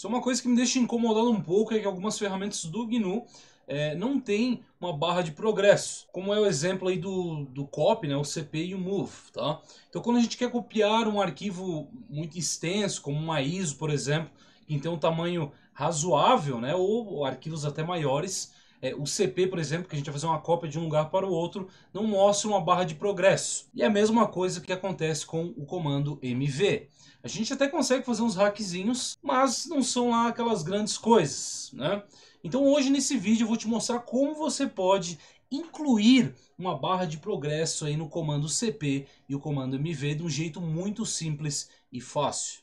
Só é uma coisa que me deixa incomodado um pouco é que algumas ferramentas do GNU é, não tem uma barra de progresso, como é o exemplo aí do, do copy, né, o cp e o move, tá? Então quando a gente quer copiar um arquivo muito extenso, como uma ISO, por exemplo, que tem um tamanho razoável, né, ou arquivos até maiores, é, o CP, por exemplo, que a gente vai fazer uma cópia de um lugar para o outro, não mostra uma barra de progresso. E é a mesma coisa que acontece com o comando MV. A gente até consegue fazer uns hackzinhos, mas não são lá aquelas grandes coisas, né? Então hoje nesse vídeo eu vou te mostrar como você pode incluir uma barra de progresso aí no comando CP e o comando MV de um jeito muito simples e fácil.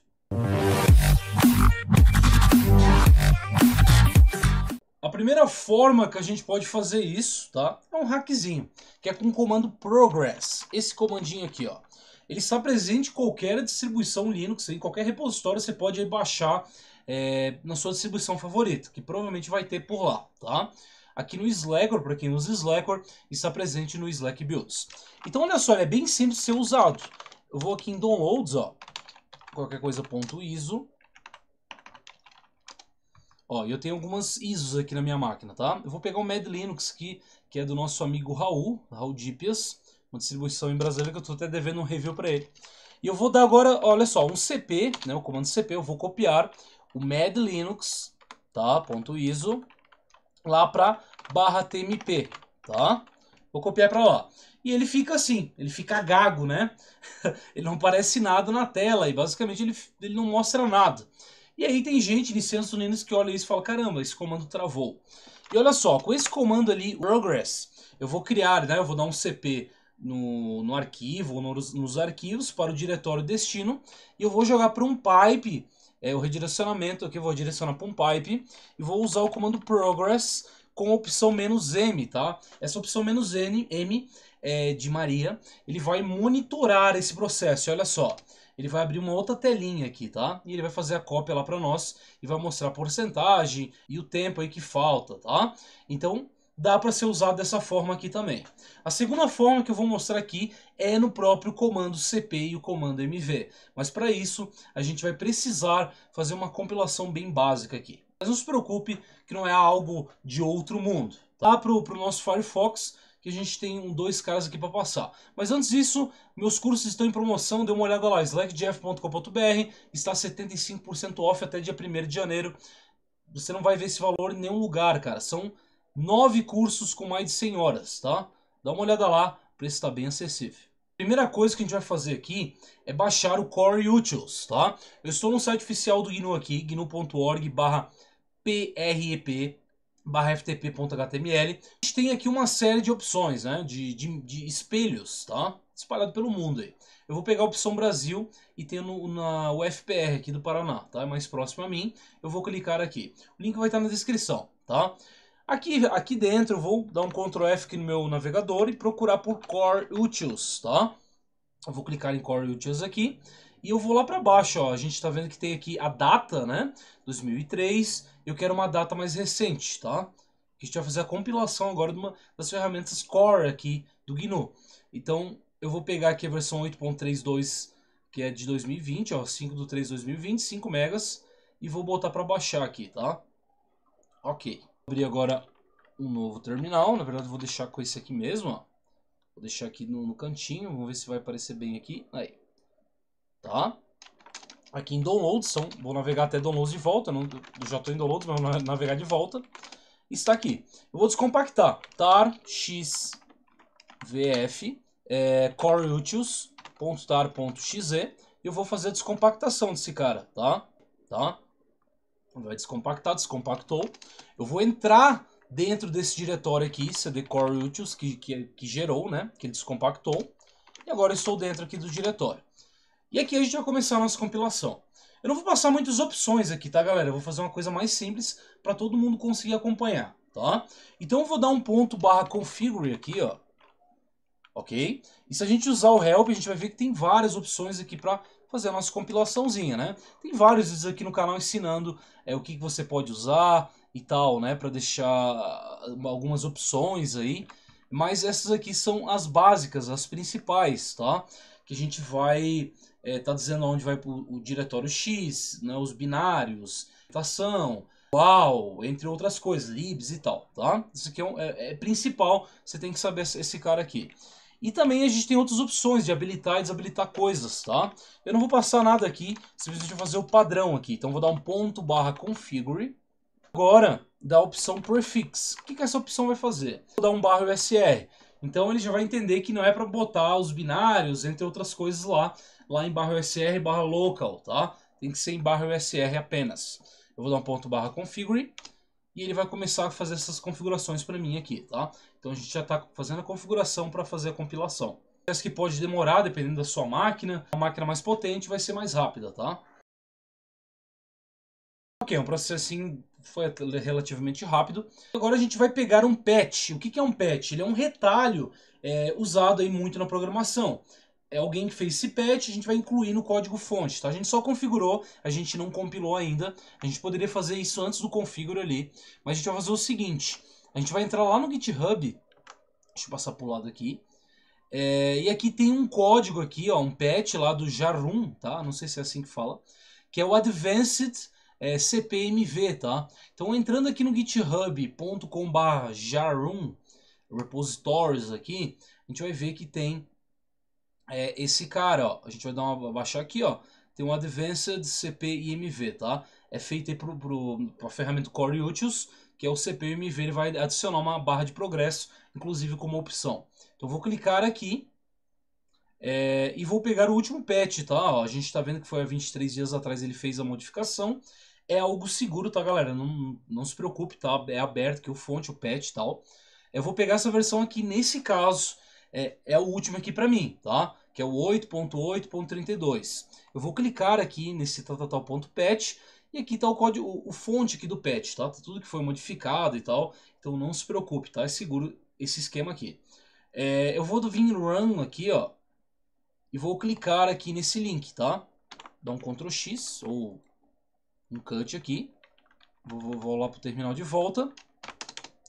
primeira forma que a gente pode fazer isso, tá? É um hackzinho, que é com o comando progress. Esse comandinho aqui, ó. Ele está presente em qualquer distribuição Linux, em qualquer repositório você pode baixar é, na sua distribuição favorita, que provavelmente vai ter por lá, tá? Aqui no Slackware, para quem usa Slackware, está presente no Slack Builds. Então olha só, é bem simples de ser usado. Eu vou aqui em Downloads, ó, qualquer coisa.iso, Ó, eu tenho algumas ISOs aqui na minha máquina, tá? Eu vou pegar o Mad Linux aqui, que é do nosso amigo Raul, Raul Dipias, uma distribuição em Brasília que eu estou até devendo um review para ele. E eu vou dar agora, olha só, um CP, né, o comando CP, eu vou copiar o Mad Linux, tá, ponto .iso, lá para barra .tmp, tá? Vou copiar para lá. E ele fica assim, ele fica gago, né? ele não aparece nada na tela e basicamente ele, ele não mostra nada. E aí tem gente, Vincenzo Nunes, que olha isso e fala, caramba, esse comando travou. E olha só, com esse comando ali, progress, eu vou criar, né, eu vou dar um cp no, no arquivo, nos, nos arquivos, para o diretório destino, e eu vou jogar para um pipe, é, o redirecionamento aqui, eu vou direcionar para um pipe, e vou usar o comando progress com a opção "-m", tá? Essa opção "-m", "m", é, de Maria, ele vai monitorar esse processo, olha só ele vai abrir uma outra telinha aqui, tá? E ele vai fazer a cópia lá para nós e vai mostrar a porcentagem e o tempo aí que falta, tá? Então, dá para ser usado dessa forma aqui também. A segunda forma que eu vou mostrar aqui é no próprio comando cp e o comando mv, mas para isso a gente vai precisar fazer uma compilação bem básica aqui. Mas não se preocupe que não é algo de outro mundo. Lá tá? para o nosso Firefox que a gente tem um, dois caras aqui para passar. Mas antes disso, meus cursos estão em promoção, dê uma olhada lá, slackjeff.com.br, está 75% off até dia 1 de janeiro. Você não vai ver esse valor em nenhum lugar, cara. São nove cursos com mais de 100 horas, tá? Dá uma olhada lá, o preço está bem acessível. Primeira coisa que a gente vai fazer aqui é baixar o Core Utils, tá? Eu estou no site oficial do GNU aqui, gnu.org/prep barra ftp.html. A gente tem aqui uma série de opções, né, de, de, de, espelhos, tá? Espalhado pelo mundo aí. Eu vou pegar a opção Brasil e tenho na UFPR aqui do Paraná, tá? É mais próximo a mim. Eu vou clicar aqui. O link vai estar na descrição, tá? Aqui, aqui dentro eu vou dar um Ctrl F aqui no meu navegador e procurar por Core Utils, tá? Eu vou clicar em Core Utils aqui e eu vou lá para baixo, ó. A gente está vendo que tem aqui a data, né? 2003 eu quero uma data mais recente, tá? A gente vai fazer a compilação agora de uma, das ferramentas core aqui do GNU. Então, eu vou pegar aqui a versão 8.32, que é de 2020, ó, 5 do 3 2020, 5 megas, e vou botar para baixar aqui, tá? Ok. Vou abrir agora um novo terminal, na verdade vou deixar com esse aqui mesmo, ó. Vou deixar aqui no, no cantinho, vamos ver se vai aparecer bem aqui. Aí. Tá? aqui em downloads, são, vou navegar até downloads de volta, não, já estou em downloads, mas vou navegar de volta, está aqui. Eu vou descompactar, tar xvf é, coreutilus.tar.exe eu vou fazer a descompactação desse cara, tá? Tá? Vai descompactar, descompactou. Eu vou entrar dentro desse diretório aqui, cd core que, que, que gerou, né? Que ele descompactou. E agora estou dentro aqui do diretório. E aqui a gente vai começar a nossa compilação. Eu não vou passar muitas opções aqui, tá, galera? Eu vou fazer uma coisa mais simples para todo mundo conseguir acompanhar, tá? Então eu vou dar um ponto barra configure aqui, ó. Ok? E se a gente usar o help, a gente vai ver que tem várias opções aqui para fazer a nossa compilaçãozinha, né? Tem vários vídeos aqui no canal ensinando é, o que você pode usar e tal, né? Para deixar ah, algumas opções aí. Mas essas aqui são as básicas, as principais, tá? que a gente vai é, tá dizendo onde vai o diretório X, né, os binários, ação, uau, entre outras coisas, libs e tal, tá? Isso aqui é, um, é, é, principal, você tem que saber esse cara aqui. E também a gente tem outras opções de habilitar e desabilitar coisas, tá? Eu não vou passar nada aqui, simplesmente vou fazer o padrão aqui. Então vou dar um ponto barra configure. Agora, da opção prefix. O que, que essa opção vai fazer? Vou dar um barra USR. Então ele já vai entender que não é para botar os binários, entre outras coisas, lá, lá em barra USR barra local, tá? Tem que ser em barra USR apenas. Eu vou dar um ponto barra configure e ele vai começar a fazer essas configurações para mim aqui, tá? Então a gente já está fazendo a configuração para fazer a compilação. Parece que pode demorar, dependendo da sua máquina. A máquina mais potente vai ser mais rápida, tá? Ok, um assim foi relativamente rápido. Agora a gente vai pegar um patch. O que é um patch? Ele é um retalho é, usado aí muito na programação. É alguém que fez esse patch, a gente vai incluir no código fonte, tá? A gente só configurou, a gente não compilou ainda. A gente poderia fazer isso antes do configure ali, mas a gente vai fazer o seguinte. A gente vai entrar lá no GitHub, deixa eu passar pro lado aqui. É, e aqui tem um código aqui, ó, um patch lá do Jarum, tá? Não sei se é assim que fala, que é o Advanced é, CPMV, tá? Então entrando aqui no github.com.br jarum, repositories aqui, a gente vai ver que tem é, esse cara, ó. A gente vai dar uma baixar aqui, ó. Tem um Advanced CPMV, tá? É feito aí para a ferramenta Core Utils, que é o CPMV. ele vai adicionar uma barra de progresso, inclusive como opção. Então vou clicar aqui, é, e vou pegar o último patch, tá? Ó, a gente está vendo que foi há 23 dias atrás ele fez a modificação. É algo seguro, tá, galera? Não, não se preocupe, tá? É aberto que o fonte, o patch e tal. Eu vou pegar essa versão aqui, nesse caso, é, é o último aqui para mim, tá? Que é o 8.8.32. Eu vou clicar aqui nesse tal, tal, tal ponto patch e aqui está o código, o, o fonte aqui do patch, tá? Tudo que foi modificado e tal. Então não se preocupe, tá? É seguro esse esquema aqui. É, eu vou do vir run aqui, ó. E vou clicar aqui nesse link, tá? Dá um Ctrl X ou um cut aqui. Vou, vou, vou lá para o terminal de volta.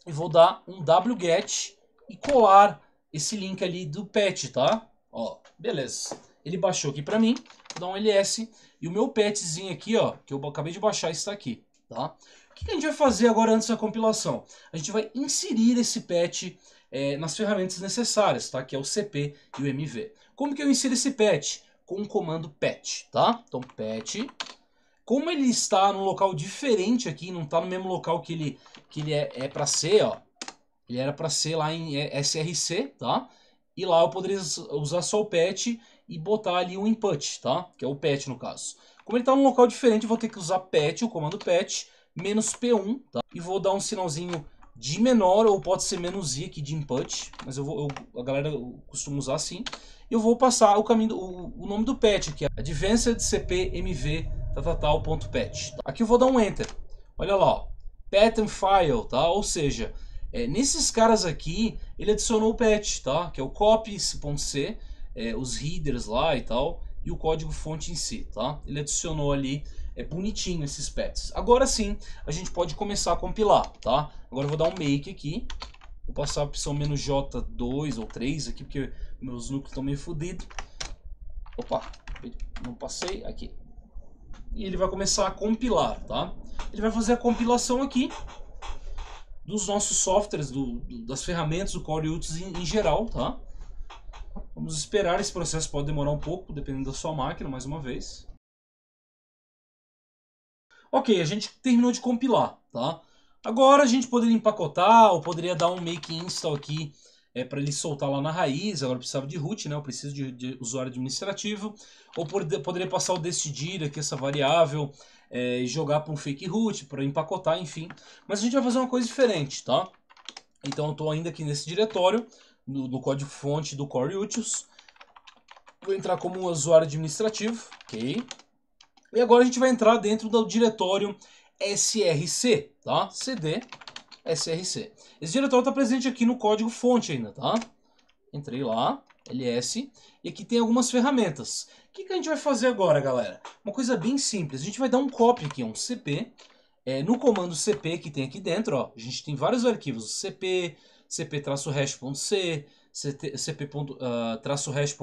E vou dar um wget e colar esse link ali do pet, tá? Ó, beleza. Ele baixou aqui para mim. Vou dar um ls. E o meu petzinho aqui, ó, que eu acabei de baixar, está aqui. Tá? O que a gente vai fazer agora antes da compilação? A gente vai inserir esse patch é, nas ferramentas necessárias, tá? que é o CP e o MV. Como que eu insiro esse patch? Com o comando patch. Tá? Então patch, como ele está num local diferente aqui, não está no mesmo local que ele, que ele é, é para ser, ó, ele era para ser lá em é, SRC, tá? E lá eu poderia usar só o patch e botar ali um input, tá? Que é o pet no caso. Como ele está num local diferente, vou ter que usar pet, o comando pet, menos P1, tá? E vou dar um sinalzinho de menor, ou pode ser menos I aqui de input, mas eu vou, eu, a galera costuma usar assim. E eu vou passar o caminho, o, o nome do pet, que é Advanced CPMV tal.pet. Tá? Aqui eu vou dar um enter. Olha lá, ó. pattern file, tá? Ou seja, é, nesses caras aqui, ele adicionou o pet, tá? Que é o copy.c é, os headers lá e tal, e o código fonte em si, tá? Ele adicionou ali, é bonitinho esses pets. Agora sim, a gente pode começar a compilar, tá? Agora eu vou dar um make aqui, vou passar a opção "-j2 ou 3 aqui, porque meus núcleos estão meio fodidos. Opa, não passei, aqui. E ele vai começar a compilar, tá? Ele vai fazer a compilação aqui, dos nossos softwares, do, do, das ferramentas, do Core Utils em, em, geral, tá? Vamos esperar, esse processo pode demorar um pouco, dependendo da sua máquina, mais uma vez. Ok, a gente terminou de compilar, tá? Agora a gente poderia empacotar ou poderia dar um make install aqui é, para ele soltar lá na raiz. Agora eu precisava de root, né? Eu preciso de, de usuário administrativo. Ou poderia passar o decidir aqui essa variável é, e é, jogar para um fake root, para empacotar, enfim. Mas a gente vai fazer uma coisa diferente, tá? Então eu estou ainda aqui nesse diretório no, no código-fonte do Core Utils. Vou entrar como um usuário administrativo, ok. E agora a gente vai entrar dentro do diretório src, tá? cd src. Esse diretório está presente aqui no código-fonte ainda, tá? Entrei lá, ls, e aqui tem algumas ferramentas. O que, que a gente vai fazer agora, galera? Uma coisa bem simples, a gente vai dar um copy aqui, um cp, é, no comando cp que tem aqui dentro, ó, a gente tem vários arquivos, cp, cp hashc cp hashh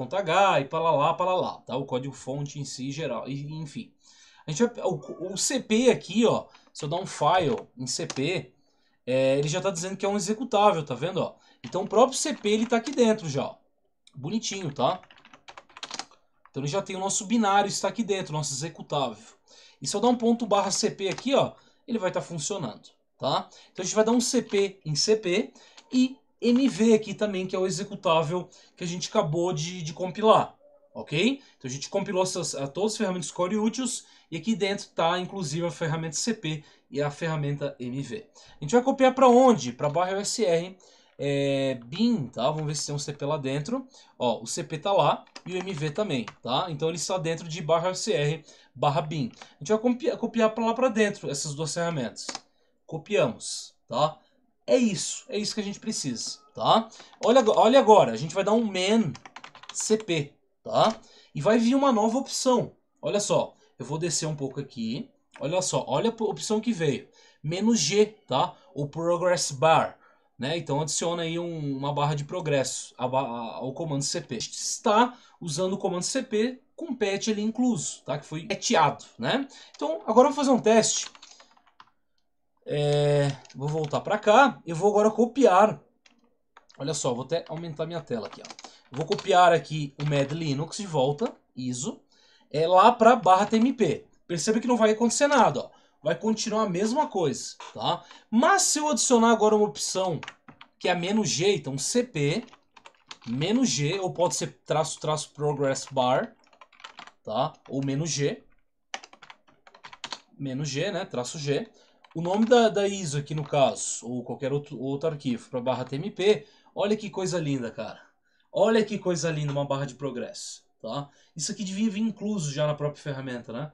e para lá, para lá, tá? O código fonte em si geral, enfim. A gente vai, o, o, cp aqui, ó, se eu dar um file em cp, é, ele já está dizendo que é um executável, tá vendo, ó? Então o próprio cp ele tá aqui dentro já, ó. bonitinho, tá? Então ele já tem o nosso binário está aqui dentro, nosso executável. E se eu dar um ponto barra cp aqui, ó, ele vai estar tá funcionando, tá? Então a gente vai dar um cp em cp e MV aqui também, que é o executável que a gente acabou de, de compilar, ok? Então a gente compilou essas, eh, todas as ferramentas core úteis e aqui dentro está inclusive a ferramenta CP e a ferramenta MV. A gente vai copiar para onde? Para barra USR é, eh, bin, tá? Vamos ver se tem um CP lá dentro. Ó, o CP tá lá e o MV também, tá? Então ele está dentro de barra USR barra bin. A gente vai copiar, copiar para lá para dentro essas duas ferramentas. Copiamos, tá? É isso, é isso que a gente precisa, tá? Olha, olha agora, a gente vai dar um man cp, tá? E vai vir uma nova opção. Olha só, eu vou descer um pouco aqui. Olha só, olha a opção que veio. Menos G, tá? O progress bar, né? Então adiciona aí um, uma barra de progresso ao comando cp. A gente está usando o comando cp com patch ali incluso, tá? Que foi eteado, né? Então agora eu vou fazer um teste é, vou voltar para cá e vou agora copiar. Olha só, vou até aumentar minha tela aqui. Ó. Vou copiar aqui o Mad Linux de volta, ISO, é lá para barra TMP. Perceba que não vai acontecer nada, ó. vai continuar a mesma coisa. Tá? Mas se eu adicionar agora uma opção que é menos "-g", então cp menos "-g", ou pode ser traço traço progress bar, tá? ou menos "-g", menos "-g", né? traço "-g", o nome da, da ISO aqui no caso, ou qualquer outro, outro arquivo, para barra TMP, olha que coisa linda, cara. Olha que coisa linda, uma barra de progresso. Tá? Isso aqui devia vir incluso já na própria ferramenta, né?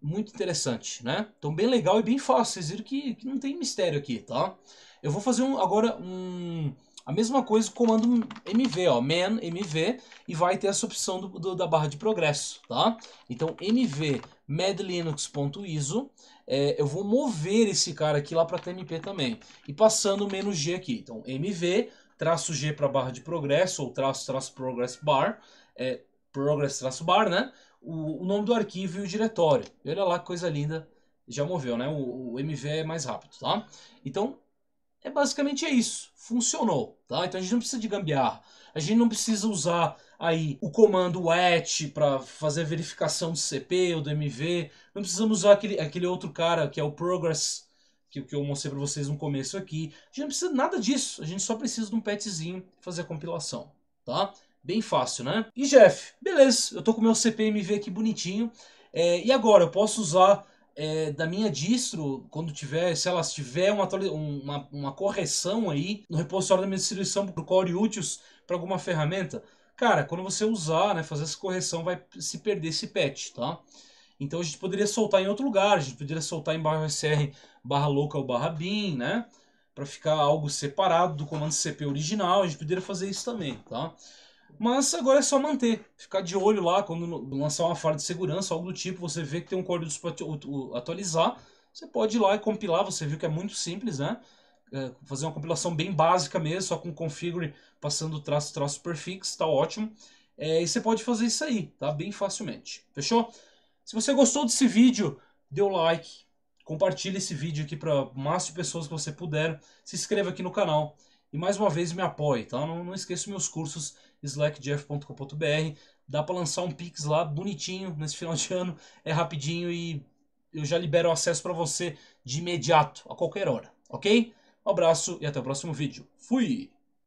Muito interessante, né? Então bem legal e bem fácil, vocês viram que, que não tem mistério aqui, tá? Eu vou fazer um, agora um, a mesma coisa com o comando mv, ó, man mv, e vai ter essa opção do, do, da barra de progresso, tá? Então mv madlinux.iso, é, eu vou mover esse cara aqui lá para TMP também. E passando menos G aqui. Então, MV, traço G para barra de progresso, ou traço, traço progress bar, é, progress traço bar, né? O, o, nome do arquivo e o diretório. olha lá que coisa linda, já moveu, né? O, o MV é mais rápido, tá? Então, é basicamente é isso. Funcionou, tá? Então a gente não precisa de gambiarra. A gente não precisa usar aí o comando at para fazer a verificação do CP ou do MV. Não precisamos usar aquele, aquele outro cara que é o progress, que, que eu mostrei para vocês no começo aqui. A gente não precisa nada disso, a gente só precisa de um petzinho fazer a compilação, tá? Bem fácil, né? E Jeff, beleza, eu tô com o meu CPMV aqui bonitinho. É, e agora, eu posso usar é, da minha distro, quando tiver, sei lá, se tiver uma, uma, uma correção aí no repositório da minha distribuição o core úteis para alguma ferramenta, Cara, quando você usar, né, fazer essa correção, vai se perder esse patch, tá? Então a gente poderia soltar em outro lugar, a gente poderia soltar em barra SR barra local barra bin, né? Para ficar algo separado do comando CP original, a gente poderia fazer isso também, tá? Mas agora é só manter, ficar de olho lá quando lançar uma falha de segurança, algo do tipo, você vê que tem um código para atualizar, você pode ir lá e compilar, você viu que é muito simples, né? É, fazer uma compilação bem básica mesmo, só com configure passando traço, traço prefix, tá ótimo. É, e você pode fazer isso aí, tá? Bem facilmente. Fechou? Se você gostou desse vídeo, dê o like, compartilhe esse vídeo aqui para o máximo de pessoas que você puder, se inscreva aqui no canal e mais uma vez me apoie, tá? Não, não esqueça meus cursos slackjeff.com.br, dá para lançar um Pix lá bonitinho nesse final de ano, é rapidinho e eu já libero o acesso para você de imediato, a qualquer hora, ok? Um abraço e até o próximo vídeo. Fui!